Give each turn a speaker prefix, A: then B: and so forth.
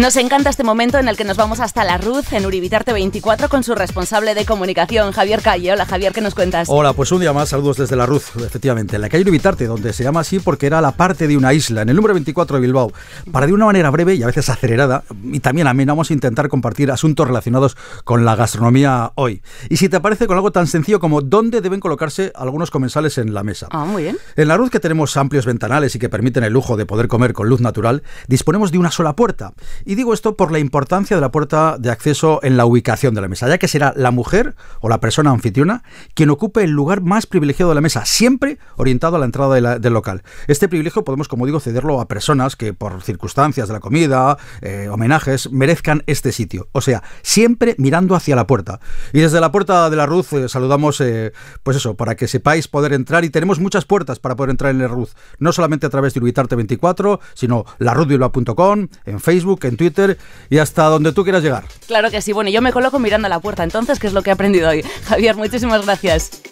A: Nos encanta este momento en el que nos vamos
B: hasta la Ruz, en Uribitarte 24, con su responsable de comunicación, Javier Calle. Hola Javier, ¿qué nos cuentas?
A: Hola, pues un día más, saludos desde la Ruz, efectivamente, en la calle Uribitarte, donde se llama así porque era la parte de una isla, en el número 24 de Bilbao. Para de una manera breve y a veces acelerada, y también a vamos a intentar compartir asuntos relacionados con la gastronomía hoy. Y si te parece con algo tan sencillo como dónde deben colocarse algunos comensales en la mesa. Ah, muy bien. En la Ruz, que tenemos amplios ventanales y que permiten el lujo de poder comer con luz natural, disponemos de una sola puerta y digo esto por la importancia de la puerta de acceso en la ubicación de la mesa, ya que será la mujer o la persona anfitriona quien ocupe el lugar más privilegiado de la mesa, siempre orientado a la entrada del local. Este privilegio podemos, como digo, cederlo a personas que por circunstancias de la comida, eh, homenajes, merezcan este sitio. O sea, siempre mirando hacia la puerta. Y desde la puerta de la Ruz eh, saludamos, eh, pues eso, para que sepáis poder entrar y tenemos muchas puertas para poder entrar en la Ruz, no solamente a través de Ubitarte 24, sino larudviva.com, en Facebook, en Twitter y hasta donde tú quieras llegar.
C: Claro que sí, bueno, yo me coloco mirando a la puerta entonces, ¿qué es lo que he aprendido hoy. Javier, muchísimas gracias.